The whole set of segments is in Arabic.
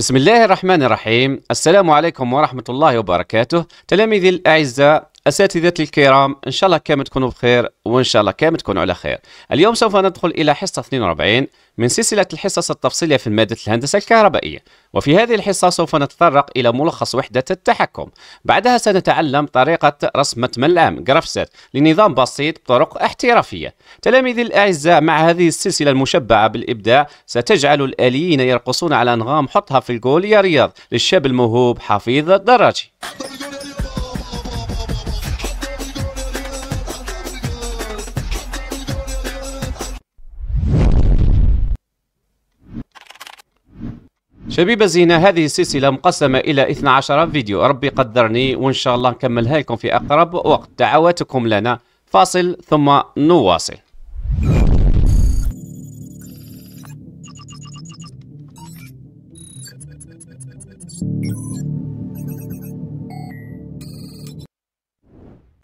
بسم الله الرحمن الرحيم السلام عليكم ورحمة الله وبركاته تلاميذي الأعزاء أساتذتي الكرام إن شاء الله كامل تكونوا بخير وإن شاء الله كامل تكونوا على خير اليوم سوف ندخل إلى حصة 42 من سلسلة الحصص التفصيلية في مادة الهندسة الكهربائية وفي هذه الحصة سوف نتطرق إلى ملخص وحدة التحكم بعدها سنتعلم طريقة رسم ملام العام جرافسات لنظام بسيط بطرق احترافية تلاميذي الأعزاء مع هذه السلسلة المشبعة بالإبداع ستجعل الآليين يرقصون على أنغام حطها في الجول يا رياض للشاب الموهوب حفيظ الدراجي شبيبة زينة هذه السلسلة مقسمة إلى 12 فيديو ربي قدرني وإن شاء الله نكملها لكم في أقرب وقت دعواتكم لنا فاصل ثم نواصل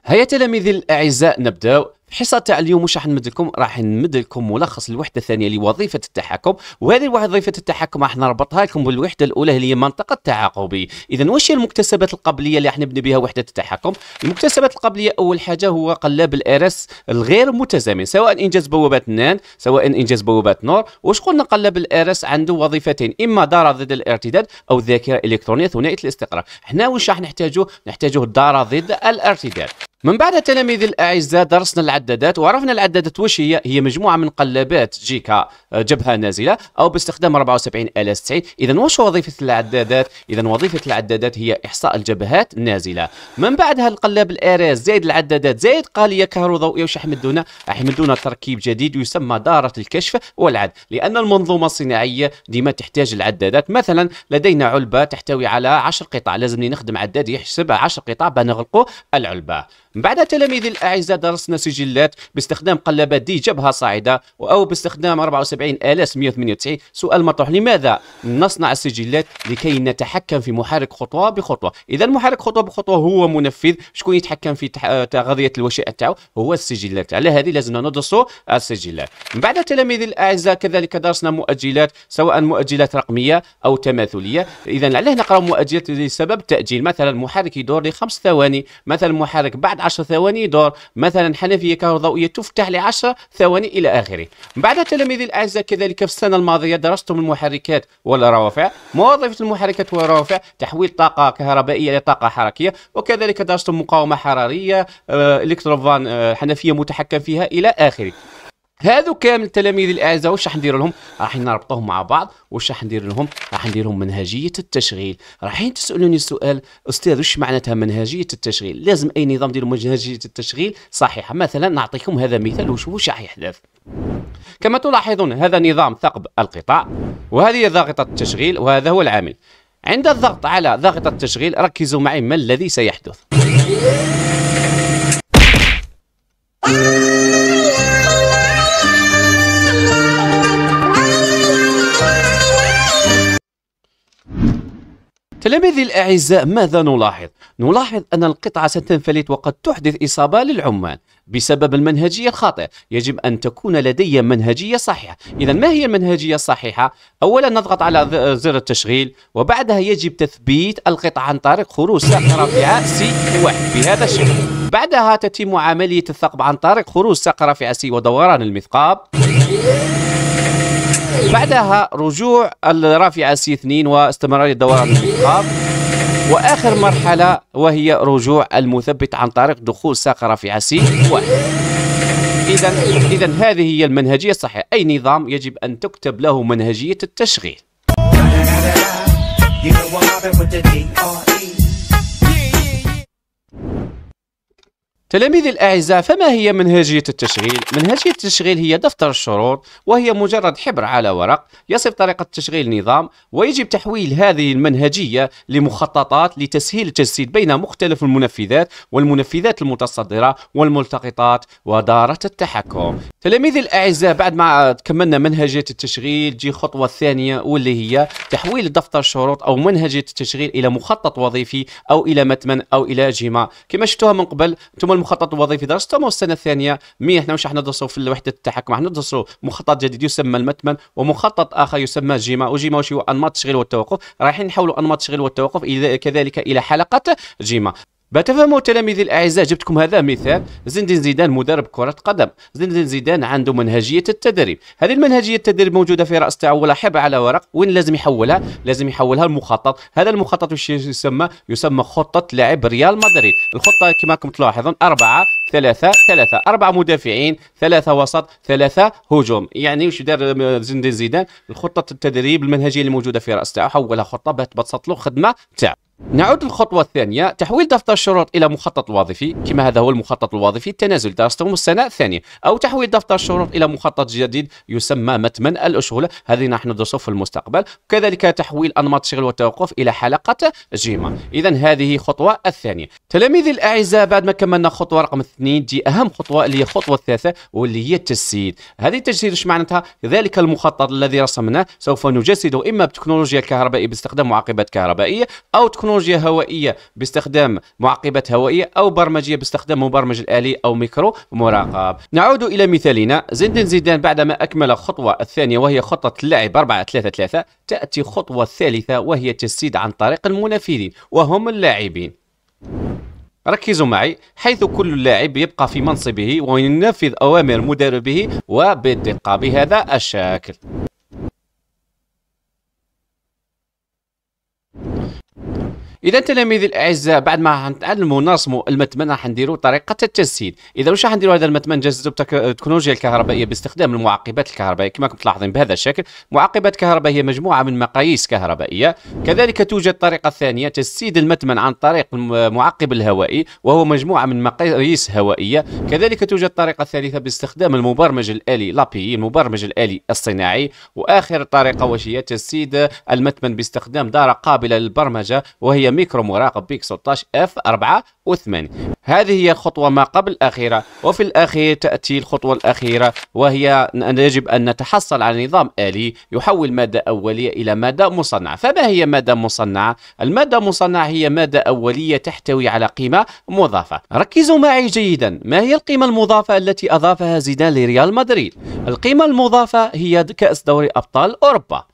هيا تلاميذي الأعزاء نبدأ الحصه تاع اليوم واش راح نمد لكم راح نمد لكم ملخص الوحده الثانيه لوظيفه التحكم وهذه وظيفه التحكم راح نربطها لكم بالوحده الاولى اللي هي منطقه التعاقبي اذا واش هي المكتسبات القبليه اللي راح نبني بها وحده التحكم المكتسبات القبليه اول حاجه هو قلاب الارس الغير متزامن سواء انجاز بوابات نان سواء انجاز بوابات نور واش قلنا قلاب الارس عنده وظيفتين اما داره ضد الارتداد او الذاكره الالكترونيه ثنائيه الاستقرار هنا واش راح نحتاجوه نحتاجوه الداره ضد الارتداد من بعد تلاميذ الأعزاء درسنا العدادات وعرفنا العدادات واش هي هي مجموعة من قلابات جيكا آه، جبهة نازلة أو باستخدام 74 آلة 90 إذا واش وظيفة العدادات إذا وظيفة العدادات هي إحصاء الجبهات النازلة من بعدها القلاب الأراس زائد العدادات زائد قالية كهروضوئية واش حمدونا حمدونا تركيب جديد يسمى دارة الكشف والعد لأن المنظومة الصناعية ديما تحتاج العدادات مثلا لدينا علبة تحتوي على 10 قطع لازم نخدم عداد يحسب 10 قطع بنغلقوا نغلقوا العلبة من بعد تلاميذ الأعزاء درسنا سجلات باستخدام قلابات دي جبهة صاعدة أو باستخدام 198 سؤال مطروح لماذا نصنع السجلات لكي نتحكم في محرك خطوة بخطوة إذا محرك خطوة بخطوة هو منفذ شكون يتحكم في تغذية الوشائع تاعو هو السجلات على هذه لازمنا ندرسوا السجلات من بعد تلاميذ الأعزاء كذلك درسنا مؤجلات سواء مؤجلات رقمية أو تماثلية إذا علاه نقرأ مؤجلات لسبب تأجيل مثلا محرك يدور لخمس ثواني مثلا محرك بعد 10 ثواني دور مثلا حنفيه كهربائيه تفتح ل 10 ثواني الى اخره من بعد تلاميذ الاعزاء كذلك في السنه الماضيه درستم المحركات والروافع وظيفه المحركات والروافع تحويل طاقه كهربائيه لطاقه حركيه وكذلك درستم مقاومه حراريه آه، الكتروفان آه، حنفيه متحكم فيها الى اخره هذو كامل التلاميذ الاعزاء واش راح ندير لهم راح نربطوهم مع بعض واش راح ندير لهم راح ندير لهم منهجيه التشغيل رايحين تسالوني سؤال استاذ واش معناتها منهجيه التشغيل لازم اي نظام ديال منهجيه التشغيل صحيحه مثلا نعطيكم هذا مثال وش واش راح يحدث كما تلاحظون هذا نظام ثقب القطاع وهذه ضاغطه التشغيل وهذا هو العامل عند الضغط على ضاغطه التشغيل ركزوا معي ما الذي سيحدث تلاميذي الأعزاء ماذا نلاحظ؟ نلاحظ أن القطعة ستنفلت وقد تحدث إصابة للعمال بسبب المنهجية الخاطئة يجب أن تكون لدي منهجية صحيحة إذا ما هي المنهجية الصحيحة؟ أولا نضغط على زر التشغيل وبعدها يجب تثبيت القطعة عن طريق خروج ساق رافعة سي واحد بهذا الشكل بعدها تتم عملية الثقب عن طريق خروج ساق رافعة سي ودوران المثقاب بعدها رجوع الرافعة سي 2 واستمرارية دوران الانتخاب واخر مرحله وهي رجوع المثبت عن طريق دخول ساق رافعه سي 1 اذا اذا هذه هي المنهجيه الصحيحه اي نظام يجب ان تكتب له منهجيه التشغيل تلاميذي الأعزاء فما هي منهجية التشغيل؟ منهجية التشغيل هي دفتر الشروط وهي مجرد حبر على ورق يصف طريقة تشغيل نظام ويجب تحويل هذه المنهجية لمخططات لتسهيل التجسيد بين مختلف المنفذات والمنفذات المتصدرة والملتقطات ودارة التحكم تلاميذي الأعزاء بعد ما كملنا منهجية التشغيل جي الخطوة الثانية واللي هي تحويل دفتر الشروط أو منهجية التشغيل إلى مخطط وظيفي أو إلى متمن أو إلى جيما كما شفتوها من قبل انتم المخطط الوظيفي درسته مو السنه الثانيه مي احنا احنا ندرسوا في الوحده التحكم ندرسوا مخطط جديد يسمى المتمن ومخطط اخر يسمى جيما وجيما وش هو انماط التشغيل والتوقف رايحين نحولوا انماط التشغيل والتوقف كذلك الى حلقه جيما بتفهموا تلاميذي الاعزاء جبتكم هذا مثال زين زيدان مدرب كره قدم زين زيدان عنده منهجيه التدريب هذه المنهجيه التدريب موجوده في راس تاعو حبه على ورق وين لازم يحولها لازم يحولها المخطط هذا المخطط وش يسمى يسمى خطه لاعب ريال مدريد الخطه كما راكم تلاحظون أربعة ثلاثة ثلاثة أربعة مدافعين ثلاثة وسط ثلاثة هجوم يعني وش دار زين زيدان الخطة التدريب المنهجية اللي موجودة في رأس تاعو حولها خطة باش تبسط له خدمة تاعو نعود للخطوة الثانية تحويل دفتر الشروط إلى مخطط وظيفي كما هذا هو المخطط الوظيفي التنازل درستهم السنة الثانية أو تحويل دفتر الشروط إلى مخطط جديد يسمى متمن الأشغلة هذه نحن ندرسه في المستقبل وكذلك تحويل أنماط الشغل والتوقف إلى حلقة جيما إذا هذه خطوة الثانية تلاميذي الأعزاء بعد ما كملنا خطوة رقم اثنين دي أهم خطوة اللي هي الخطوة الثالثة واللي هي التجسيد هذه التجسيد ايش معناتها ذلك المخطط الذي رسمناه سوف نجسده إما بتكنولوجيا كهربائية باستخدام معقبات كهربائية أو تكنولوجيا هوائيه باستخدام معقبات هوائيه او برمجيه باستخدام مبرمج الالي او ميكرو مراقب نعود الى مثالنا زندن زيدان بعدما اكمل الخطوه الثانيه وهي خطه اللعب 4 3 3 تاتي الخطوه الثالثه وهي التسديد عن طريق المنافذين وهم اللاعبين ركزوا معي حيث كل لاعب يبقى في منصبه وينفذ أوامر مدربه وبالدقه بهذا الشكل اذا تلاميذي الاعزاء بعد ما نتعلموا نرسموا المتمن راح نديروا طريقه التجسيد اذا واش راح نديروا هذا المتمن نجسدوا بالتكنولوجيا الكهربائيه باستخدام المعقبات الكهربائيه كما كنتم تلاحظين بهذا الشكل معقبات كهربائيه هي مجموعه من مقاييس كهربائيه كذلك توجد طريقه ثانيه تجسيد المتمن عن طريق المعقب الهوائي وهو مجموعه من مقاييس هوائيه كذلك توجد طريقه ثالثه باستخدام المبرمج الالي لابي المبرمج الالي الصناعي واخر طريقه وهي تجسيد المتمن باستخدام داره قابله للبرمجه وهي ميكرو مراقب بيك 16 اف 4 و8 هذه هي الخطوة ما قبل الأخيرة وفي الأخير تأتي الخطوة الأخيرة وهي أن يجب أن نتحصل على نظام آلي يحول مادة أولية إلى مادة مصنعة فما هي مادة مصنعة؟ المادة المصنعة هي مادة أولية تحتوي على قيمة مضافة ركزوا معي جيدا ما هي القيمة المضافة التي أضافها زيدان لريال مدريد؟ القيمة المضافة هي كأس دوري أبطال أوروبا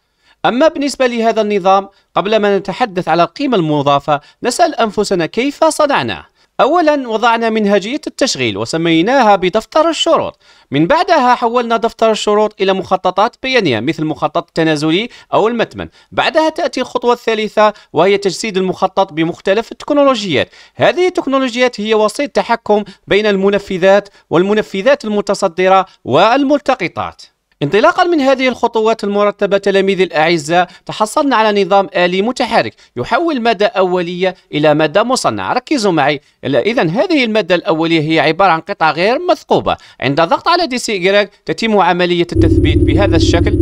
أما بالنسبة لهذا النظام قبل ما نتحدث على القيمة المضافة نسأل أنفسنا كيف صنعناه أولا وضعنا منهجية التشغيل وسميناها بدفتر الشروط من بعدها حولنا دفتر الشروط إلى مخططات بيانية مثل المخطط التنازلي أو المتمن بعدها تأتي الخطوة الثالثة وهي تجسيد المخطط بمختلف التكنولوجيات هذه التكنولوجيات هي وسيط تحكم بين المنفذات والمنفذات المتصدرة والملتقطات انطلاقا من هذه الخطوات المرتبة تلاميذي الأعزاء تحصلنا على نظام آلي متحرك يحول مادة أولية إلى مادة مصنعة ركزوا معي إذا هذه المادة الأولية هي عبارة عن قطعة غير مثقوبة عند الضغط على دي سي إيراك تتم عملية التثبيت بهذا الشكل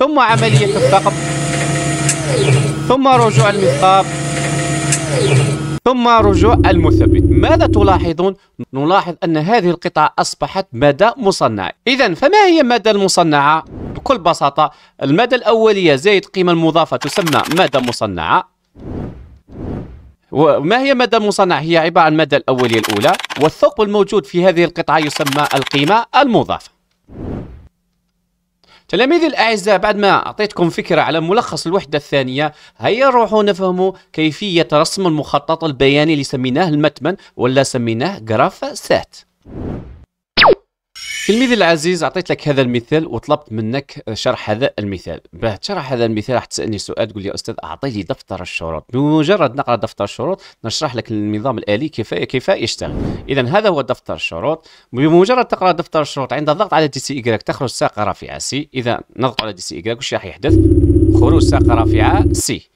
ثم عملية الثقب ثم رجوع المثقاب ثم رجوع المثبت ماذا تلاحظون؟ نلاحظ أن هذه القطعة أصبحت مدى مصنعة إذا فما هي مادة المصنعة؟ بكل بساطة المادة الأولية زائد قيمة المضافة تسمى مادة مصنعة وما هي مادة المصنعة؟ هي عبارة عن المادة الأولية الأولى والثقب الموجود في هذه القطعة يسمى القيمة المضافة تلاميذي الأعزاء بعد ما أعطيتكم فكرة على ملخص الوحدة الثانية هيا نروحوا نفهموا كيفية رسم المخطط البياني اللي سميناه المتمن ولا سميناه جراف سات تلميذي العزيز اعطيت لك هذا المثال وطلبت منك شرح هذا المثال باه تشرح هذا المثال راح تسالني سؤال تقول لي استاذ اعطيني دفتر الشروط بمجرد نقرا دفتر الشروط نشرح لك النظام الالي كيف كيف يشتغل اذا هذا هو دفتر الشروط بمجرد تقرا دفتر الشروط عند الضغط على دي سي ايكغيك تخرج ساقه رافعه سي اذا نضغط على دي سي ايكغيك وش راح يحدث خروج ساقه رافعه سي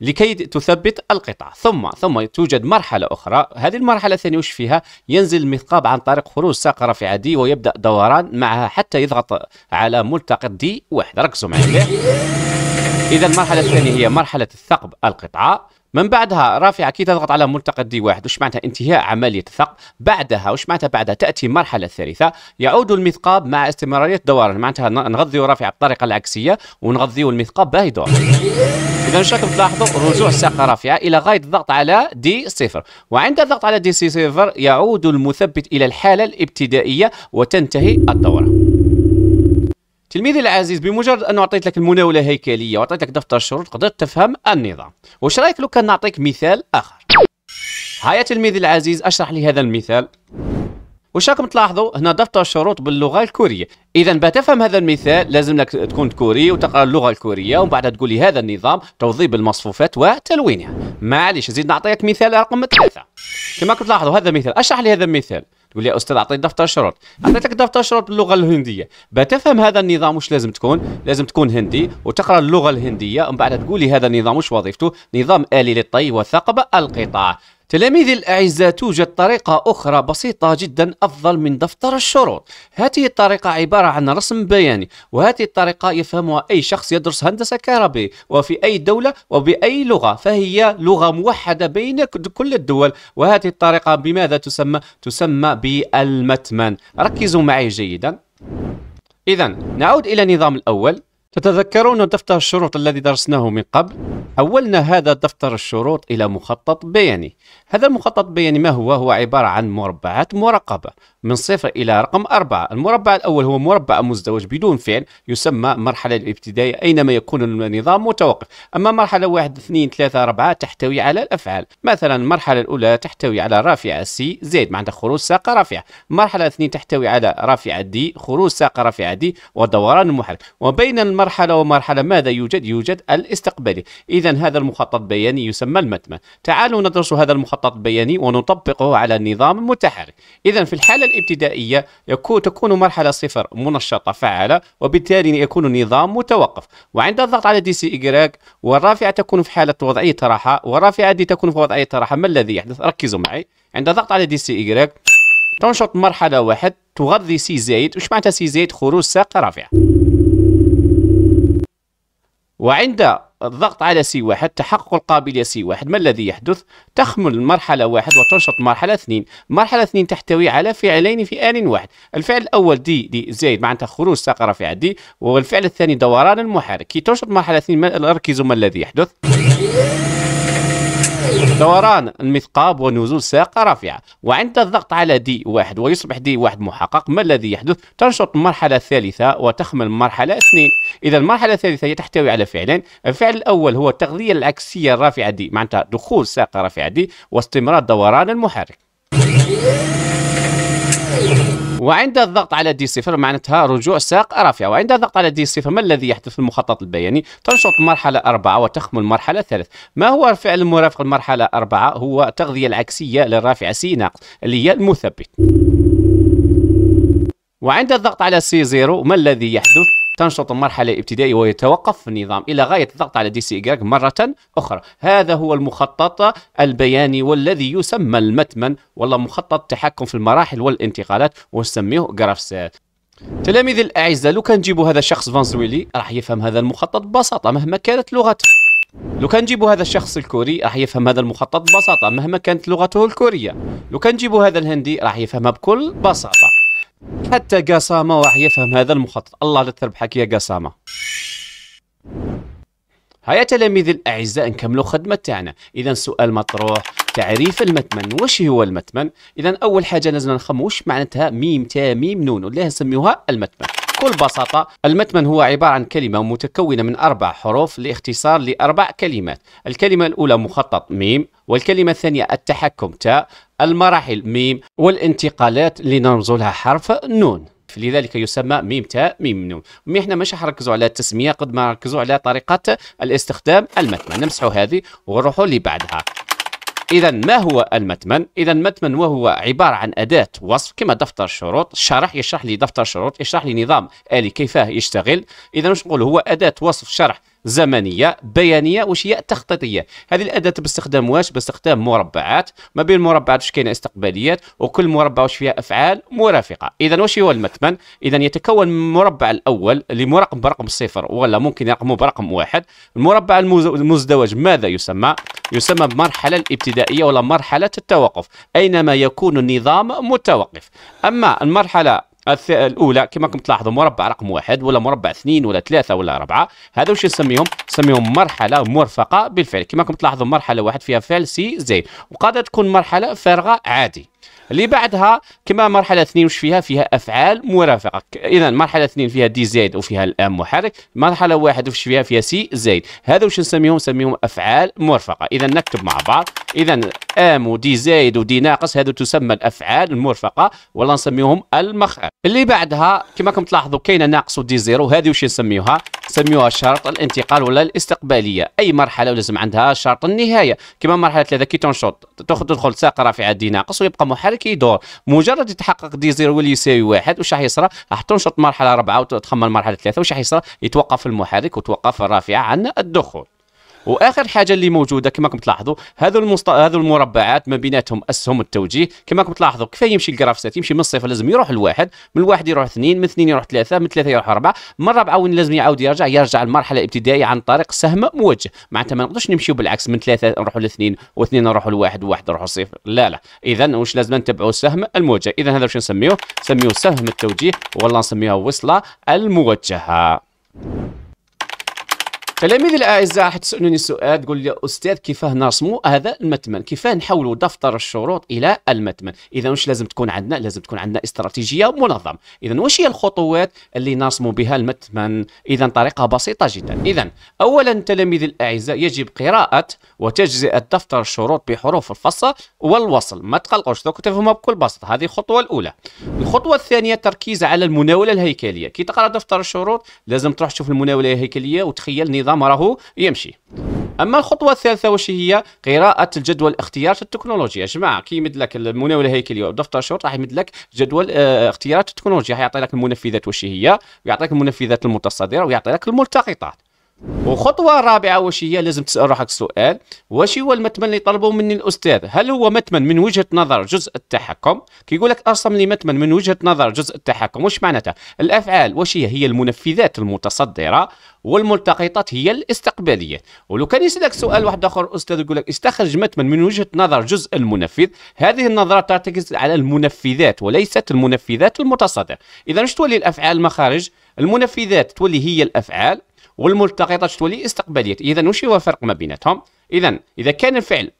لكي تثبت القطع ثم ثم توجد مرحلة أخرى هذه المرحلة الثانية وش فيها ينزل المثقاب عن طريق خروج ساق رفيعة دي ويبدأ دوران معها حتى يضغط على ملتقط دي واحد ركزوا معي إذا المرحلة الثانية هي مرحلة الثقب القطعة من بعدها رافع كي تضغط على ملتقى دي واحد وش معناتها انتهاء عمليه الثقب بعدها وش معناتها بعدها تاتي المرحله الثالثه يعود المثقاب مع استمراريه دوران معناتها نغذيه رافع بالطريقه العكسيه ونغذيه المثقاب باه يدور اذا راكم تلاحظوا رجوع ساقه رافعه الى غايه الضغط على دي صفر وعند الضغط على دي صفر يعود المثبت الى الحاله الابتدائيه وتنتهي الدوره تلميذي العزيز بمجرد انه اعطيت لك المناوله هيكليه واعطيت لك دفتر الشروط قدرت تفهم النظام واش رايك لو كان نعطيك مثال اخر هيا تلميذي العزيز اشرح لي هذا المثال واش راكم تلاحظوا هنا دفتر الشروط باللغه الكوريه اذا بتفهم هذا المثال لازم لك تكون كوري وتقرا اللغه الكوريه ومن بعدها تقول لي هذا النظام توظيف المصفوفات وتلوينها معليش زيد نعطيك مثال رقم ثلاثة كما كنت تلاحظوا هذا مثال اشرح لي هذا المثال تقول لي يا استاذ اعطيني دفتر شروط اعطيتك دفتر شروط باللغه الهنديه بتفهم هذا النظام وش لازم تكون لازم تكون هندي وتقرا اللغه الهنديه ومن بعد تقول لي هذا النظام وش وظيفته نظام الي للطي والثقب القطاع تلاميذي الأعزاء توجد طريقة أخرى بسيطة جدا أفضل من دفتر الشروط هذه الطريقة عبارة عن رسم بياني وهذه الطريقة يفهمها أي شخص يدرس هندسة كهربية وفي أي دولة وبأي لغة فهي لغة موحدة بين كل الدول وهذه الطريقة بماذا تسمى؟ تسمى بالمتمن ركزوا معي جيدا إذا نعود إلى النظام الأول تتذكرون دفتر الشروط الذي درسناه من قبل؟ حولنا هذا دفتر الشروط إلى مخطط بياني هذا المخطط بياني ما هو؟ هو عبارة عن مربعات مرقبة من صفر إلى رقم أربعة المربع الأول هو مربع مزدوج بدون فعل يسمى مرحلة الابتدائية أينما يكون النظام متوقف أما مرحلة واحد اثنين ثلاثة أربعة تحتوي على الأفعال مثلا المرحلة الأولى تحتوي على رافعة سي زائد معناتها خروج ساقة رافعة مرحلة اثنين تحتوي على رافعة دي خروج ساقة رافعة دي ودوران المحرك وبين مرحلة ومرحلة ماذا يوجد؟ يوجد الاستقبالي إذا هذا المخطط البياني يسمى المتمة تعالوا ندرس هذا المخطط البياني ونطبقه على نظام متحرك إذا في الحالة الابتدائية يكون تكون مرحلة صفر منشطة فعالة وبالتالي يكون النظام متوقف وعند الضغط على دي سي إجراك والرافعة تكون في حالة وضعية راحة والرافعة دي تكون في وضعية راحة ما الذي يحدث؟ ركزوا معي عند الضغط على دي سي إجراك تنشط مرحلة واحد تغذي سي زايد وش معناتها سي زايد خروج ساق رافعة وعند الضغط علي سي واحد تحقق القابليه سي واحد ما الذي يحدث؟ تخمل مرحلة واحد وتنشط مرحلة اثنين مرحلة اثنين تحتوي على فعلين في آن واحد الفعل الأول دي دي زائد معناتها خروج ساق رفيعه دي والفعل الثاني دوران المحرك كي تنشط مرحلة اثنين ركزوا ما الذي يحدث دوران المثقاب ونزول ساقة رافعة وعند الضغط على دي واحد ويصبح دي واحد محقق ما الذي يحدث تنشط المرحلة الثالثة وتخمل مرحلة اثنين إذا المرحلة الثالثة تحتوي على فعلين الفعل الأول هو التغذية العكسية الرافعة دي معناتها دخول ساقة رافعة دي واستمرار دوران المحرك وعند الضغط على دي صفر معناتها رجوع ساق رافعة وعند الضغط على دي صفر ما الذي يحدث في المخطط البياني تنشط مرحلة أربعة وتخمل مرحلة ثلاث ما هو الفعل المرافق للمرحلة أربعة هو التغذية العكسية للرافعة سي ناقص اللي هي المثبت وعند الضغط على سي زيرو ما الذي يحدث تنشط المرحلة الابتدائية ويتوقف النظام إلى غاية الضغط على دي سي إكراك مرة أخرى هذا هو المخطط البياني والذي يسمى المتمن والله مخطط تحكم في المراحل والانتقالات ونسميه جرافسات تلاميذ الأعزاء لو كان نجيبوا هذا الشخص فنزويلي راح يفهم هذا المخطط ببساطة مهما كانت لغته لو كان نجيبوا هذا الشخص الكوري راح يفهم هذا المخطط ببساطة مهما كانت لغته الكورية لو كان نجيبوا هذا الهندي راح يفهمها بكل بساطة حتى قسامة راح يفهم هذا المخطط الله لا تربحك يا قسامة هيا تلاميذ الأعزاء نكملوا خدمة تاعنا إذا سؤال مطروح تعريف المتمن وش هو المتمن إذا أول حاجة لازم نخمم وش معناتها ميم تا ميم نون واللي نسميوها المتمن بكل بساطة المتمن هو عبارة عن كلمة متكونة من أربع حروف لاختصار لأربع كلمات الكلمة الأولى مخطط ميم والكلمة الثانية التحكم تاء المراحل ميم والانتقالات نرمزو لها حرف نون لذلك يسمى ميم تاء ميم نون احنا مش حنركزوا على التسميه قد ما نركزوا على طريقه الاستخدام المتمن نمسحوا هذه ونروحوا اللي بعدها إذا ما هو المتمن؟ إذا المتمن وهو عبارة عن أداة وصف كما دفتر الشروط، شرح يشرح لي دفتر الشروط، يشرح لي نظام آلي كيفاه يشتغل، إذا واش نقول هو أداة وصف شرح زمنيه بيانيه وشيء تخطيطيه هذه الاداه باستخدام واش باستخدام مربعات ما بين المربعات واش كاينه استقباليات وكل مربع واش فيها افعال مرافقه اذا واش هو المثمن اذا يتكون المربع الاول اللي مرقم برقم صفر ولا ممكن يرقمه برقم واحد المربع المزدوج ماذا يسمى يسمى بمرحله الابتدائيه ولا مرحله التوقف اينما يكون النظام متوقف اما المرحله الاولى كما راكم تلاحظوا مربع رقم واحد ولا مربع اثنين ولا ثلاثه ولا اربعه هذا واش نسميهم نسميهم مرحله مرفقه بالفعل كما راكم تلاحظوا مرحله واحد فيها فعل سي زين وقد تكون مرحله فارغه عادي اللي بعدها كما مرحله اثنين وش فيها فيها افعال مرافقه اذا مرحله اثنين فيها دي زائد وفيها الام محرك مرحله واحد وش فيها فيها سي زائد هذا وش نسميهم نسميهم افعال مرفقه اذا نكتب مع بعض اذا ام ودي زائد ودي ناقص هذو تسمى الافعال المرفقه ولا نسميهم المخرج. اللي بعدها كما راكم تلاحظوا كاينه ناقص ودي زيرو هذه وش نسميوها نسميوها شرط الانتقال ولا الاستقباليه اي مرحله لازم عندها شرط النهايه كما مرحله ثلاثه كي تنشط تاخذ تدخل ساق رافعه دي ناقص ويبقى محرك يدور مجرد يتحقق دي زيرو واللي يساوي واحد واش راح يصرى راح تنشط مرحله اربعه وتتخمم مرحله ثلاثه واش راح يصرى يتوقف المحرك وتوقف الرافعه عن الدخول واخر حاجه اللي موجوده كما راكم تلاحظوا هذو المست... هذو المربعات ما بيناتهم اسهم التوجيه كما راكم تلاحظوا كيف يمشي الجراف سات يمشي من الصفر لازم يروح لواحد من الواحد يروح اثنين من اثنين يروح ثلاثه من ثلاثه يروح اربعه من اربعه وين لازم يعاود يرجع يرجع المرحله الابتدائيه عن طريق سهم موجه معناتها ما نقدرش نمشيو بالعكس من ثلاثه نروحوا لاثنين واثنين نروحوا لواحد وواحد نروحوا صفر لا لا اذا واش لازم نتبعوا السهم الموجه اذا هذا واش نسميوه نسميوه سهم التوجيه ولا نسميوها وصله الموجهه تلاميذ الاعزاء راح تسالوني سؤال تقول لي استاذ كيفاه نرسموا هذا المتمن كيفاه نحولوا دفتر الشروط الى المتمن اذا واش لازم تكون عندنا لازم تكون عندنا استراتيجيه منظم اذا واش هي الخطوات اللي نرسموا بها المتمن اذا طريقه بسيطه جدا اذا اولا تلاميذ الاعزاء يجب قراءه وتجزئه دفتر الشروط بحروف الفصل والوصل ما تقلقوش دوك تفهمها بكل بساطه هذه الخطوه الاولى الخطوه الثانيه التركيز على المناوله الهيكليه كي تقرا دفتر الشروط لازم تروح تشوف المناوله الهيكليه وتخيل نظام يفرض يمشي اما الخطوه الثالثه واش هي قراءه الجدول اختيارات التكنولوجيا جماعه يمد لك المناوله الهيكليه ودفتر الشروط راح يمد لك جدول آه، اختيارات التكنولوجيا راح يعطي لك المنفذات واش هي ويعطيك المنفذات المتصدره ويعطي لك الملتقطات وخطوه رابعه واش هي لازم تسال روحك سؤال واش هو المتمن اللي طلبوا مني الاستاذ هل هو متمن من وجهه نظر جزء التحكم كيقول لك ارسم لي متمن من وجهه نظر جزء التحكم واش معناتها الافعال واش هي هي المنفذات المتصدره والملتقطات هي الاستقباليه ولو كان يسالك سؤال واحد اخر استاذ يقول لك استخرج متمن من وجهه نظر جزء المنفذ هذه النظره ترتكز على المنفذات وليست المنفذات المتصدره اذا واش تولي الافعال مخارج المنفذات تولي هي الافعال والملتقطات تولي استقباليات اذا وش هو الفرق ما بيناتهم اذا اذا كان الفعل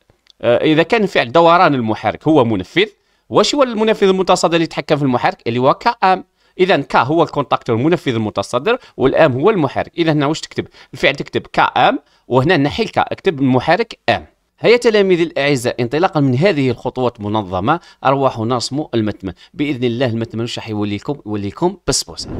آه، اذا كان فعل دوران المحرك هو منفذ واش هو المنفذ المتصدر اللي يتحكم في المحرك اللي هو كام اذا كا هو الكونتاكتور المنفذ المتصدر والام هو المحرك اذا هنا واش تكتب الفعل تكتب كام وهنا نحي الكا اكتب المحرك ام هيا تلاميذي الاعزاء انطلاقا من هذه الخطوات منظمه ارواحنا نصمو المتمن باذن الله المتمن واش راح يولي لكم يولي لكم بسبوسه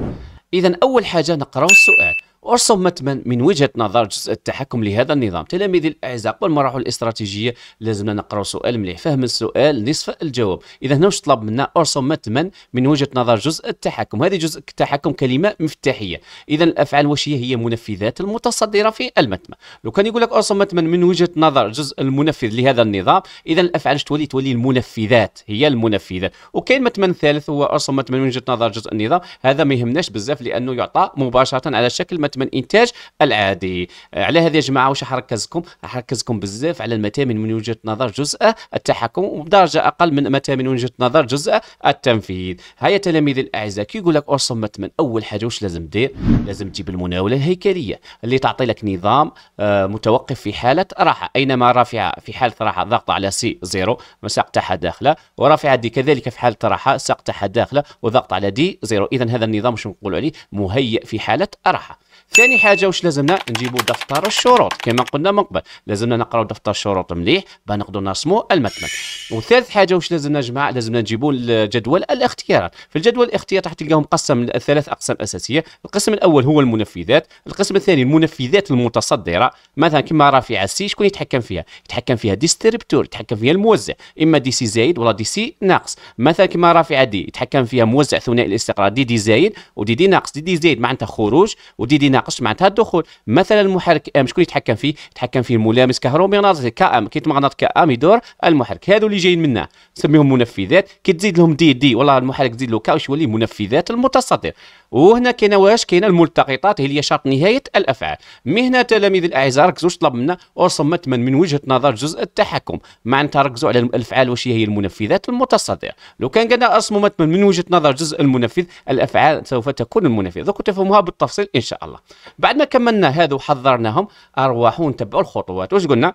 اذا اول حاجه نقراو السؤال وصمت من, من وجهه نظر التحكم لهذا النظام تلاميذي الاعزاء قبل ما نروحوا الاستراتيجيه لازمنا نقراو سؤال مليح فهم السؤال نصف الجواب اذا هنا واش طلب منا ارسمت من من وجهه نظر جزء التحكم هذه جزء التحكم كلمه مفتاحيه اذا الافعال واش هي هي منفذات المتصدره في المتمه لو كان يقول لك ارسمت من من وجهه نظر جزء المنفذ لهذا النظام اذا الافعال تولي تولي المنفذات هي المنفذات وكاين متمن ثالث هو ارسمت من وجهه نظر جزء النظام هذا ما يهمناش بزاف لانه يعطى مباشره على شكل متمن من انتاج العادي آه، على هذا يا جماعه واش حركزكم حركزكم بزاف على المتامن من وجهه نظر جزء التحكم وبدرجه اقل من المتامن من وجهه نظر جزء التنفيذ هيا تلاميذي الاعزاء كي يقول لك ارسم من اول حاجه واش لازم دير لازم تجيب المناوله الهيكليه اللي تعطي لك نظام آه، متوقف في حاله راحه اينما رافعه في حاله راحه ضغط على سي زيرو مساق تاعها داخله ورافعه دي كذلك في حاله راحه ساق تاعها داخله وضغط على دي زيرو اذا هذا النظام واش نقول عليه مهيئ في حاله راحه ثاني حاجه واش لازمنا نجيبوا دفتر الشروط كما قلنا من قبل لازمنا نقراو دفتر الشروط مليح باش نقدروا نرسموا المتمت وثالث حاجه واش لازمنا جماعه لازمنا نجيبوا الجدول الاختيارات في الجدول الاختيارات راح تلقاهم مقسم لثلاث اقسام اساسيه القسم الاول هو المنفذات القسم الثاني المنفذات المتصدره مثلا كما رافعه سي شكون يتحكم فيها يتحكم فيها ديستريبتور يتحكم فيها الموزع اما دي سي زايد ولا دي سي ناقص مثلا كما رافعه دي يتحكم فيها موزع ثنائي الاستقرار دي دي زايد ودي دي ناقص دي دي زايد معناتها خروج ودي دي ناقص يناقش معناتها الدخول مثلا المحرك ام آه، شكون يتحكم فيه يتحكم فيه الملامس كهرومغناطيسي كا ام كي المغناطيس كا ام آه، يدور المحرك هذو اللي جايين منه نسميهم منفذات كي تزيد لهم دي دي والله المحرك تزيد له كا يولي منفذات المتصدر وهنا كاينه واش كاينه الملتقطات هي شرط نهايه الافعال مهنه تلاميذ الاعزاء ركزوا طلب منا وصمت من من وجهه نظر جزء التحكم معناتها ركزوا على الافعال واش هي المنفذات المتصدره لو كان قلنا اصممت من من وجهه نظر جزء المنفذ الافعال سوف تكون المنفذ دوك تفهموها بالتفصيل ان شاء الله بعد ما كملنا هذا وحضرناهم ارواحوا نتبعوا الخطوات واش قلنا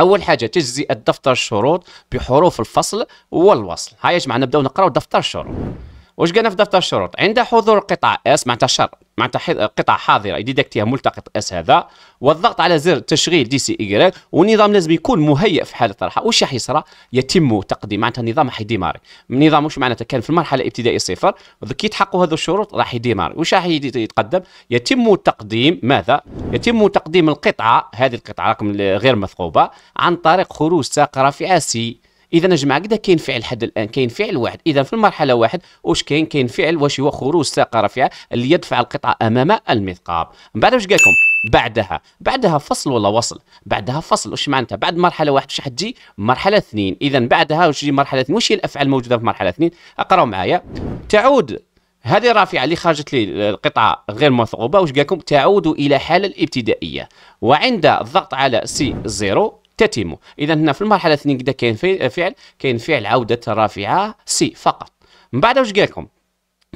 اول حاجه تجزئ الدفتر الشروط بحروف الفصل والوصل هيا يا جماعه نبداو نقراو دفتر الشروط واش قالنا في دفتر الشروط عند حضور قطع اس معناتها شر معناتها قطع حاضره يديدكت ملتقط اس هذا والضغط على زر تشغيل دي سي ايغريك والنظام لازم يكون مهيئ في حاله الطرحه واش راح يصرى يتم تقديم معناتها النظام راح يديماري النظام واش معناتها كان في المرحله الابتدائيه صفر كي يتحققوا هذو الشروط راح يديماري واش راح يتقدم يتم تقديم ماذا يتم تقديم القطعه هذه القطعه رقم غير مثقوبه عن طريق خروج ساق رافعه سي اذا نجمع كذا كاين فعل لحد الان كاين فعل واحد اذا في المرحله واحد واش كاين كاين فعل واش هو خروج ساقه رافعه اللي يدفع القطعه امام المثقاب من بعد واش قالكم بعدها بعدها فصل ولا وصل بعدها فصل واش معناتها بعد مرحله واحد واش حتجي مرحله اثنين اذا بعدها واش تجي مرحله اثنين واش هي الافعال الموجوده في مرحله اثنين اقراو معايا تعود هذه الرافعه اللي خرجت لي القطعه غير مثقوبه واش قالكم تعود الى حاله الابتدائيه وعند الضغط على سي زيرو تتم اذا هنا في المرحله الثانيه كذا كاين فعل كاين فعل عوده رافعه سي فقط من بعد واش قال لكم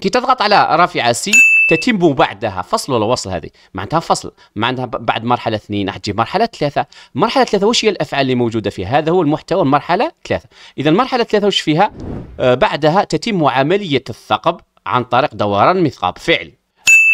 كي تضغط على رافعه سي تتم بعدها فصل ولا وصل هذه معناتها فصل معناتها بعد مرحله اثنين راح تجي مرحله ثلاثه مرحله ثلاثه واش هي الافعال اللي موجوده فيها هذا هو المحتوى المرحله ثلاثه اذا المرحله ثلاثه واش فيها آه بعدها تتم عمليه الثقب عن طريق دوران مثقاب فعل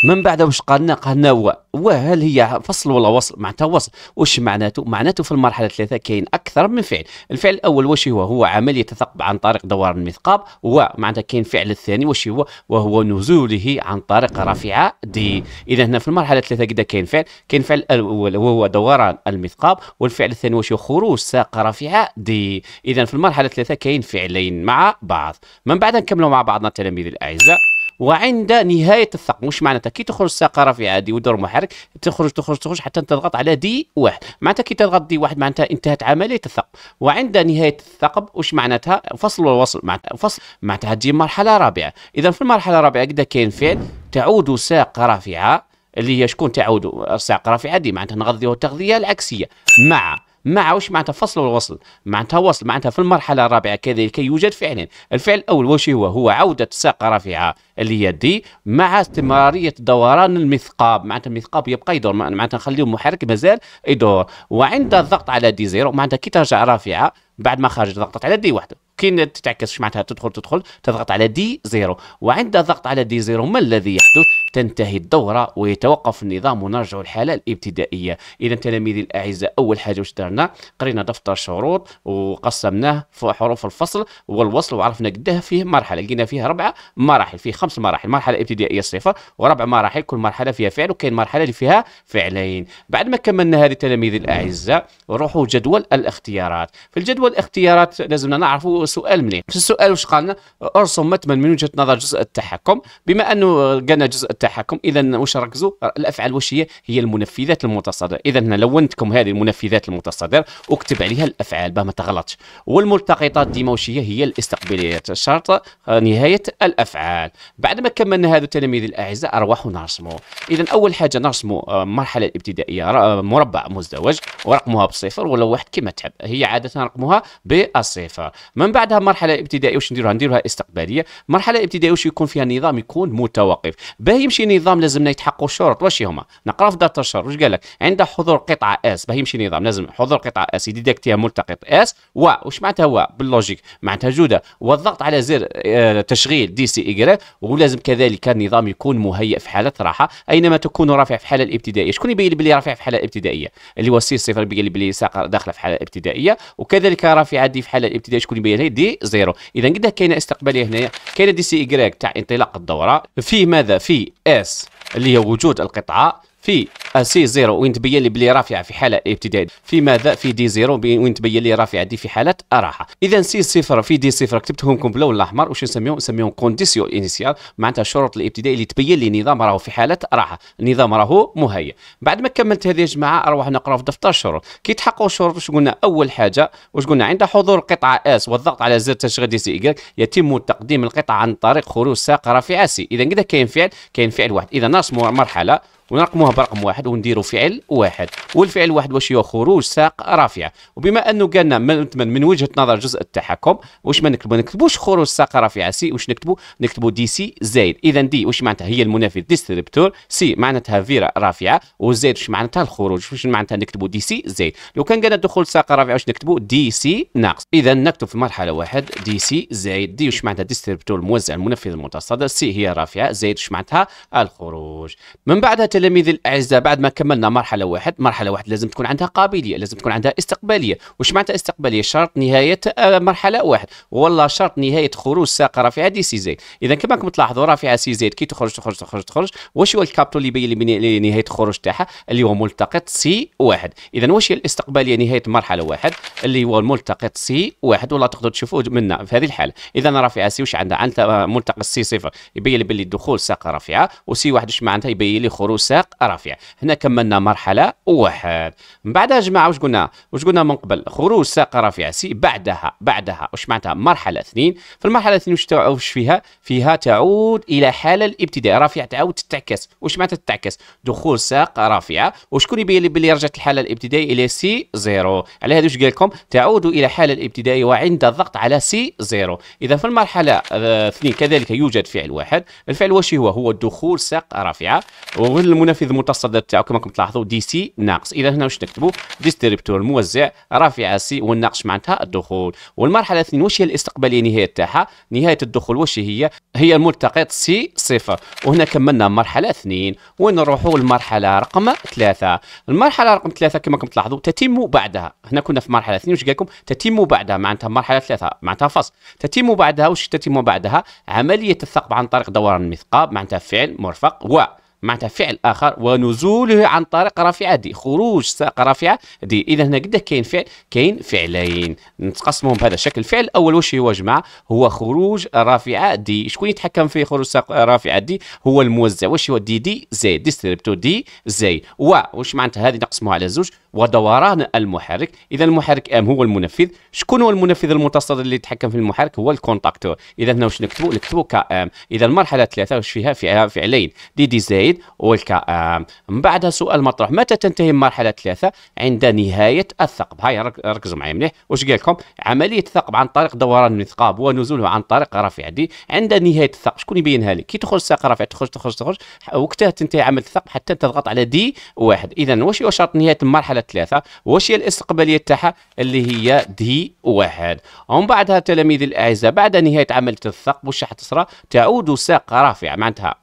من بعد واش قالنا قالنا هو وهل هي فصل ولا وصل معناتها وصل واش معناته معناته في المرحله الثالثه كاين اكثر من فعل الفعل الاول واش هو هو عمل يتثقب عن طريق دوران المثقاب ومعناتها كاين الفعل الثاني واش هو وهو نزوله عن طريق رافعه دي اذا هنا في المرحله الثالثه كده كاين فعل كاين فعل الاول وهو دوران المثقاب والفعل الثاني واش هو خروج ساق رافعه دي اذا في المرحله الثالثه كاين فعلين مع بعض من بعد نكملوا مع بعضنا التلاميذ الاعزاء وعند نهايه الثقب واش معناتها كي تخرج ساقه رافعه عادي ودور محرك تخرج تخرج تخرج حتى تضغط على دي واحد معناتها كي تضغط دي واحد معناتها انتهت عمليه الثقب وعند نهايه الثقب واش معناتها فصل والوصل معناتها فصل معناتها تجي مرحله رابعه اذا في المرحله الرابعه كذا كاين فعل تعود ساقه رافعه اللي هي شكون تعود ساقه رافعه دي معناتها نغذيه التغذيه العكسيه مع مع وش معناتها فصل والوصل معناتها وصل معناتها في المرحلة الرابعة كذلك يوجد فعلين الفعل الأول وش هو هو عودة ساق رافعة اللي هي دي مع استمرارية دوران المثقاب معناتها المثقاب يبقى يدور معناتها نخليه محرك مازال يدور وعند الضغط على دي زيرو معناتها كي ترجع رافعة بعد ما خرجت ضغطت على دي واحده كي تتعكس معناتها تدخل تدخل تضغط على دي زيرو وعند الضغط على دي زيرو ما الذي يحدث تنتهي الدورة ويتوقف النظام ونرجع الحالة الابتدائية إذا تلاميذي الأعزاء أول حاجة واش درنا قرينا دفتر شروط وقسمناه في حروف الفصل والوصل وعرفنا قداه فيه مرحلة لقينا فيه ربعة مراحل فيه خمس مراحل مرحلة ابتدائية صفر وربع مراحل كل مرحلة فيها فعل وكاين مرحلة اللي فيها فعلين بعد ما كملنا هذه تلاميذي الأعزاء نروحوا جدول الاختيارات في الجدول الاختيارات لازمنا نعرفوا سؤال منين في السؤال واش قالنا ارسم متمن من وجهة نظر جزء التحكم بما أنه قالنا جزء التحكم التحكم اذا واش ركزوا الافعال واش هي هي المنفذات المتصدره اذا هنا لونتكم هذه المنفذات المتصدره وكتب عليها الافعال باه ما تغلطش والملتقطات ديما واش هي هي الاستقباليات الشرط آه، نهايه الافعال بعد ما كملنا هذا التلاميذ الاعزاء ارواحوا نرسموا اذا اول حاجه نرسموا المرحله آه، الابتدائيه آه، مربع مزدوج ورقمها بصفر ولا واحد كما تحب هي عاده رقمها بالصفر من بعدها المرحله الابتدائيه واش نديروها نديروها استقباليه مرحله الابتدائيه واش يكون فيها نظام يكون متوقف باهي يمشي نظام لازمنا يتحققوا الشروط واش هما نقرا في داتا الشرط واش قال لك عند حضور قطعه اس باه يمشي نظام لازم حضور قطعه اس يديكتيها ملتقط اس و واش معناتها هو باللوجيك معناتها جوده والضغط على زر آه، تشغيل دي سي ايكغيك ولازم كذلك النظام يكون مهيئ في حاله راحه اينما تكون رافع في حاله الابتدائيه شكون يبين بلي رافع في حاله الابتدائيه اللي هو سي صفر يبين بلي ساقه داخله في حاله الابتدائيه وكذلك رافعه دي في حاله الابتدائيه شكون يبين لي دي زيرو اذا قد كاينه استقباليه هنايا كاينه دي سي ايكغيك تاع انطلاق الدوره فيه ماذا فيه اس اللي هي وجود القطعة في سي زيرو وين تبين لي بلي رافعه في حاله ابتدائيه في ماذا في دي زيرو وين تبين لي رافعه دي في حاله راحه اذا سي صفر في دي صفر كتبتهم لكم باللون الاحمر واش نسميهم نسميهم كونديسيون انيسيال معناتها الشروط الابتدائي اللي تبين لي النظام راهو في حاله راحه النظام راهو مهيئ بعد ما كملت هذه يا جماعه اروح نقرا في دفتر الشروط كي تحققوا الشروط واش قلنا اول حاجه واش قلنا عند حضور القطعه اس والضغط على زر تشغيل دي سي ايكغ يتم تقديم القطعه عن طريق خروج ساق رافعه سي اذا كذا كاين فعل كاين فعل واحد اذا ناقص مرحله ونرقموها برقم واحد ونديروا فعل واحد والفعل واحد واش هو خروج ساق رافعه وبما انه قالنا من, من وجهه نظر جزء التحكم واش ما نكتبوا نكتبوش خروج ساق رافعه سي واش نكتبوا نكتبوا دي سي زائد اذا دي واش معناتها هي المنافذ ديستريبتور سي معناتها فيرا رافعه وزائد واش معناتها الخروج واش معناتها نكتبوا دي سي زائد لو كان قالنا دخول ساق رافعه واش نكتبوا دي سي ناقص اذا نكتب في مرحله واحد دي سي زائد دي واش معناتها ديستريبتور الموزع المنفذ المتصدر سي هي رافعه زائد واش معناتها الخروج من بعدها تلاميذ الاعزاء بعد ما كملنا مرحله واحد مرحله واحد لازم تكون عندها قابليه لازم تكون عندها استقباليه واش معناتها استقباليه شرط نهايه آه، مرحله واحد ولا شرط نهايه خروج ساقه رافعه دي سي زيد اذا كما راكم تلاحظوا رافعه سي زيد كي تخرج تخرج تخرج تخرج واش هو الكابتو اللي يبين لي نهايه الخروج تاعها اللي هو ملتقط سي واحد اذا واش هي الاستقباليه نهايه مرحله واحد اللي هو الملتقط سي واحد والله تقدروا تشوفوا منا في هذه الحاله اذا رافعه سي واش عندها عندها ملتقط سي صفر يبين لي بلي الدخول ساقه رافعه وسي واحد واش معناتها يبين لي خروج وساق رافع هنا كملنا مرحله واحد من بعدها يا جماعه واش قلنا واش قلنا من قبل خروج ساق رافع سي بعدها بعدها واش معناتها مرحله اثنين في المرحله اثنين واش فيها فيها تعود الى حاله الابتداء رافع تعود تتعكس واش معناتها تتعكس دخول ساق رافعه وشكون يبين لي بلي رجعت الحاله الابتدائيه الى سي زيرو على هذا واش قال لكم تعود الى حاله الابتدائيه وعند الضغط على سي زيرو اذا في المرحله آه، اثنين كذلك يوجد فعل واحد الفعل واش هو هو دخول ساق رافعه وال المنافذ المتصدر تاعو كما راكم تلاحظوا دي سي ناقص اذا هنا واش نكتبوا ديستريبتور الموزع رافع سي والناقص معناتها الدخول والمرحله الثانيه واش هي الاستقباليه نهايه تاعها نهايه الدخول واش هي هي الملتقط سي صفر وهنا كملنا مرحله اثنين وين نروحوا للمرحله رقم ثلاثه المرحله رقم ثلاثه كما راكم تلاحظوا تتم بعدها هنا كنا في مرحله اثنين واش قال لكم تتم بعدها معناتها مرحله ثلاثه معناتها فصل تتم بعدها واش تتم بعدها عمليه الثقب عن طريق دوران المثقاب معناتها فعل مرفق و معناتها فعل اخر ونزوله عن طريق رافعه دي خروج ساق رافعه دي اذا هنا قد كاين فعل كاين فعلين نتقسمهم بهذا الشكل الفعل الاول واش هو جماعه هو خروج رافعه دي شكون يتحكم في خروج ساق رافعه دي هو الموزع واش هو دي دي زي ديستريبتو دي زي واش معناتها هذه نقسموها على زوج ودوران المحرك اذا المحرك ام هو المنفذ شكون هو المنفذ المتصل اللي يتحكم في المحرك هو الكونتاكتور اذا هنا واش نكتبوا نكتبوا ام اذا المرحله ثلاثه واش فيها فيها فعلين دي دي زائد ام من بعدها سؤال مطروح متى تنتهي المرحله ثلاثه عند نهايه الثقب هاي ركزوا معايا مليح واش قال لكم عمليه الثقب عن طريق دوران الثقاب ونزوله عن طريق رفع دي عند نهايه الثقب شكون يبينها لك كي تخرج ساق رفع تخرج تخرج تخرج وقتها تنتهي عمل الثقب حتى تضغط على دي واحد اذا واش هو شرط نهايه المرحله ثلاثة واش هي الاستقبالية تاعها اللي هي دي واحد ومن بعدها تلاميذ الأعزاء بعد نهاية عملية الثقب واش راح تصرى تعود ساق رافعة معناتها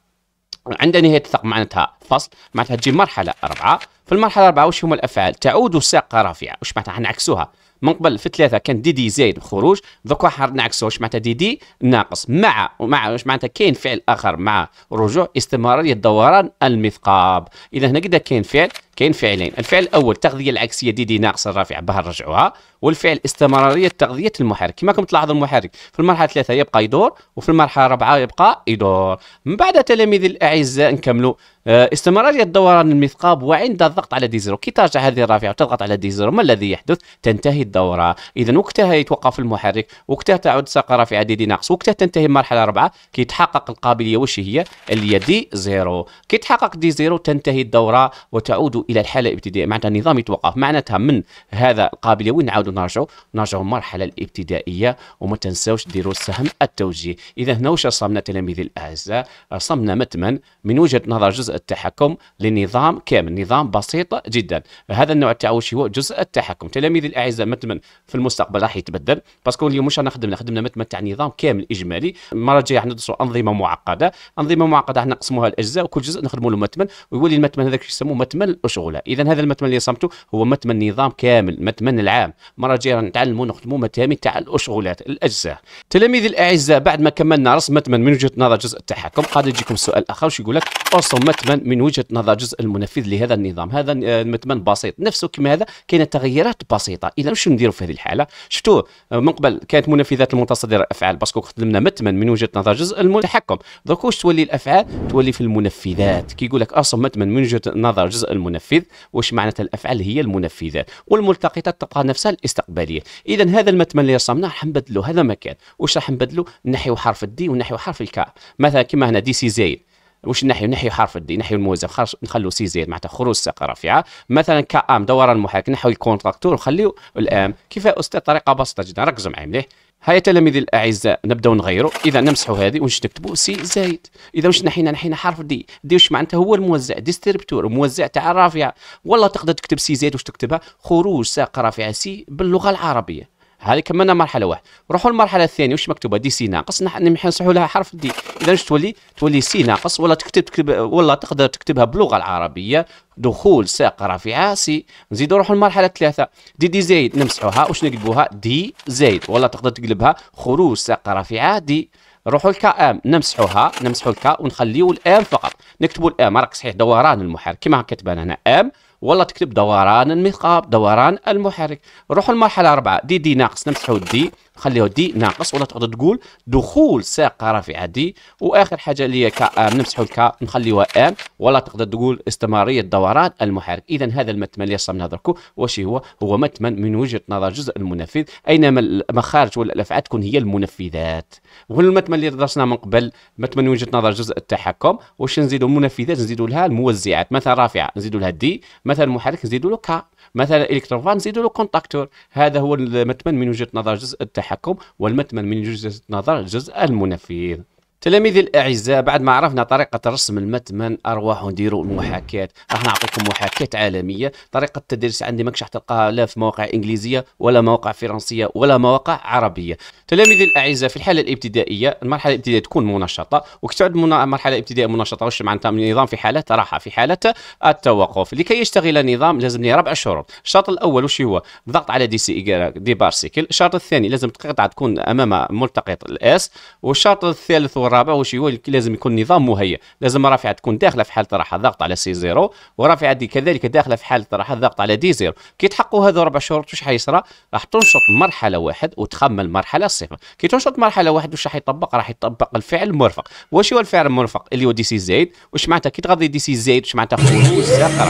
عند نهاية الثقب معناتها فصل معناتها تجي مرحلة أربعة في المرحله الرابعه واش هما الافعال تعود ساقه رافعه واش معناتها نعكسوها من قبل في ثلاثه كان دي دي زايد خروج دوكا نعكسوه واش معناتها دي دي ناقص مع ومع واش معناتها كاين فعل اخر مع رجوع استمراريه دوران المثقاب اذا هنا كده كاين فعل كاين فعلين الفعل الاول تغذيه العكسيه دي دي ناقص الرافعه بها نرجعوها والفعل استمراريه تغذيه المحرك كما راكم تلاحظوا المحرك في المرحله ثلاثه يبقى يدور وفي المرحله ربعه يبقى يدور من بعد تلاميذ الاعزاء نكملوا آه، استمرارية دوران المثقاب وعند الضغط على دي زيرو كي ترجع هذه الرافعة وتضغط على دي زيرو ما الذي يحدث تنتهي الدورة إذا وقتها يتوقف المحرك وقتها تعود ساق رافعة دي دي ناقص وقتها تنتهي المرحلة الرابعة كي تحقق القابلية وش هي اللي هي دي زيرو كي تحقق دي زيرو تنتهي الدورة وتعود إلى الحالة الابتدائية معناتها النظام يتوقف معناتها من هذا القابلية وين نعاودوا نرجعوا نرجعوا المرحلة الابتدائية وما تنساوش ديروا السهم التوجيه إذا هنا واش رسمنا تلاميذي الأعزاء رسمنا متمن من وجهة نظر جزء جزء التحكم لنظام كامل نظام بسيط جدا هذا النوع التعويشي هو جزء التحكم تلاميذي الاعزاء متمن في المستقبل راح يتبدل باسكو اليوم مش انا خدمنا خدمنا متمن تاع نظام كامل اجمالي المره الجايه راح ندرسوا انظمه معقده انظمه معقده راح نقسموها لاجزاء وكل جزء نخدموا له متمن ويولي المتمن هذاك يسموه متمن الاشغله اذا هذا المتمن اللي صمته هو متمن نظام كامل متمن العام المره الجايه نتعلموا نخدموا متامي تاع الاشغولات الاجزاء تلاميذي الاعزاء بعد ما كملنا رسم متمن من وجهه نظر جزء التحكم قد يجيكم سؤال اخر وش يقول لك ارسم المتبن من وجهه نظر الجزء المنفذ لهذا النظام هذا المتمن آه، بسيط نفسه كما هذا كانت تغييرات بسيطه اذا شنو نديروا في هذه الحاله شفتوا آه، من قبل كانت منفذات المتصدر الافعال باسكو خدمنا متمن من وجهه نظر جزء المتحكم درك واش تولي الافعال تولي في المنفذات كي يقول لك اصلا متمن من وجهه نظر جزء المنفذ واش معناتها الافعال هي المنفذات والملتقطات تبقى نفسها الاستقباليه اذا هذا المتمن اللي رسمناه راح نبدلو هذا مكان واش راح نبدلو نحيو حرف الدي ونحيو حرف الكا مثلا كما هنا دي سي زايد واش نحيو نحيو حرف الدي نحيو الموظف نخلو سي زيد معناتها خروج ساقه رافعه مثلا كام دوران محاك نحيو الكونتراكتور نخليو الام كيف استاذ طريقه بسيطه جدا ركزوا معايا مليح هيا تلاميذي الاعزاء نبداو نغيروا اذا نمسحوا هذه واش نكتبوا سي زايد اذا واش نحينا نحينا حرف دي دي واش معناتها هو الموزع ديستربتور موزع تاع الرافعه والله تقدر تكتب سي زايد واش تكتبها خروج ساق رافعه سي باللغه العربيه هذه كملنا مرحله واحد نروحوا للمرحله الثانيه واش مكتوبه دي سي ناقص نمسحوا لها حرف دي اذا واش تولي تولي سي ناقص ولا تكتب, تكتب ولا تقدر تكتبها باللغه العربيه دخول ساق رافعه سي نزيدوا نروحوا للمرحله الثلاثه دي دي زايد نمسحوها واش نقلبوها دي زايد ولا تقدر تقلبها خروج ساق رافعه دي نروحوا لكا ام نمسحوها نمسحوا الكا ونخليو الام فقط نكتبوا الام راك صحيح دوران المحرك كما كتبان هنا ام والله تكتب دوران المثقاب دوران المحرك روحوا المرحلة 4 دي دي ناقص نمسحوا دي خليها دي ناقص ولا تقدر تقول دخول ساقه رافعه دي واخر حاجه اللي هي كا آه، نمسحوا الكا نخليوها ان ولا تقدر تقول استمراريه دوران المحرك اذا هذا المتمن اللي صرنا نهضركم واش هو هو متمن من وجهه نظر جزء المنفذ اينما المخارج والافعال تكون هي المنفذات والمتمن اللي درسنا من قبل متمن من وجهه نظر جزء التحكم واش نزيدوا منفذات نزيدوا لها الموزعات مثلا رافعه نزيدوا لها دي مثلا محرك نزيدوا له كا مثلا الكتروفان نزيدو له كونتاكتور هذا هو المتمن من وجهه نظر جزء التحكم والمتمن من وجهه نظر جزء المنفذ تلاميذي الاعزاء بعد ما عرفنا طريقه رسم المتمن ارواح نديروا المحاكاه راح نعطيكم محاكاه عالميه طريقه التدريس عندي ماكش راح تلقاها لا في مواقع انجليزيه ولا مواقع فرنسيه ولا مواقع عربيه تلاميذي الاعزاء في الحاله الابتدائيه المرحله الابتدائيه تكون منشطه وكتعد من المرحله الابتدائيه منشطه واش معناتها النظام في حاله راحه في حاله التوقف لكي يشتغل النظام لازم ليه ربع شروط الشرط الاول وش هو الضغط على دي سي دي بارسيكل الشرط الثاني لازم تقطع تكون امام ملتقط الاس والشرط الثالث الرابع واش هو لازم يكون نظام مهيئ لازم رافعه تكون داخله في حاله راحه ضغط على سي زيرو ورافعه دي كذلك داخله في حاله راحه ضغط على دي زيرو كي تحققوا هذو ربع شهور واش حيصرى راح تنشط مرحله واحد وتخمل مرحله صفر كي تنشط مرحله واحد واش راح يطبق راح يطبق الفعل المرفق واش هو الفعل المرفق اللي هو دي سي زايد واش معناتها كي تغضي دي سي زايد واش معناتها خروج الساق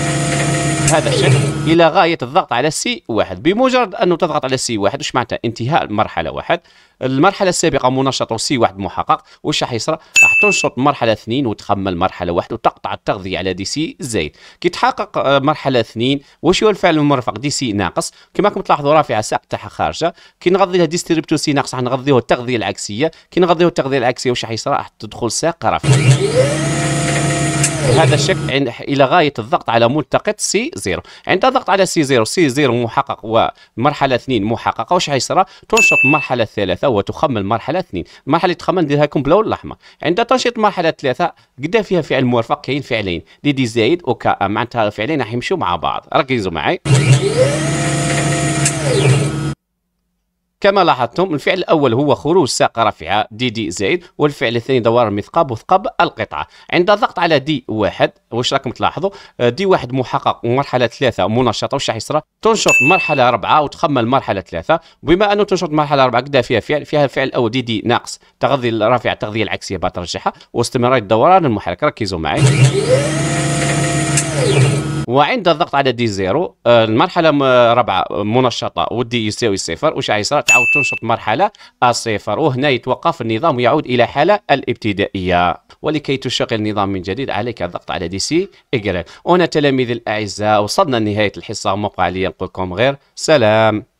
هذا الشكل الى غايه الضغط على سي واحد بمجرد انه تضغط على سي واحد واش معناتها انتهاء المرحله واحد المرحله السابقه منشط سي واحد محقق واش راح يصير راح تنشط مرحله اثنين وتخمل مرحله واحد وتقطع التغذيه على دي سي زايد كي تحقق آه، مرحله اثنين واش هو الفعل المرفق دي سي ناقص كما راكم تلاحظوا رافعه الساق تاعها خارجه كي نغذي لها ديستريبتو سي ناقص راح نغذيه التغذيه العكسيه كي نغذيه التغذيه العكسيه واش راح يصير راح تدخل ساق رافعه هذا الشكل الى غايه الضغط على ملتقط سي 0 عند الضغط على سي 0 سي 0 محقق ومرحله 2 محققه واش حيصرى تنشط المرحله ثلاثه وتخمل مرحله 2 المرحله اللي تخمل نديرها لكم بلون الاحمر عند تنشيط المرحله ثلاثه قدا فيها فعل مرفق كاين فعلين دي دي زايد وكا معناتها الفعلين راح يمشوا مع بعض ركزوا معي كما لاحظتم الفعل الأول هو خروج ساق رافعة دي دي زائد والفعل الثاني دوار المثقاب وثقب القطعة عند الضغط على دي واحد واش راكم تلاحظوا آه، دي واحد محقق ومرحلة ثلاثة منشطة واش راح يصرى تنشط مرحلة أربعة وتخمل مرحلة ثلاثة بما أنه تنشط مرحلة أربعة قدها فيها فعل فيها الفعل الأول دي دي ناقص تغذي الرافعة التغذية العكسية باترجحها واستمرار الدوران المحرك ركزوا معي وعند الضغط على دي زيرو آه، المرحله رابعه منشطه ودي يساوي صفر وش يصير تعاود تنشط مرحله الصفر آه، وهنا يتوقف النظام ويعود الى حاله الابتدائيه ولكي تشغل النظام من جديد عليك الضغط على دي سي اجري هنا تلاميذ الاعزاء وصلنا لنهايه الحصه موقع لي نقول لكم غير سلام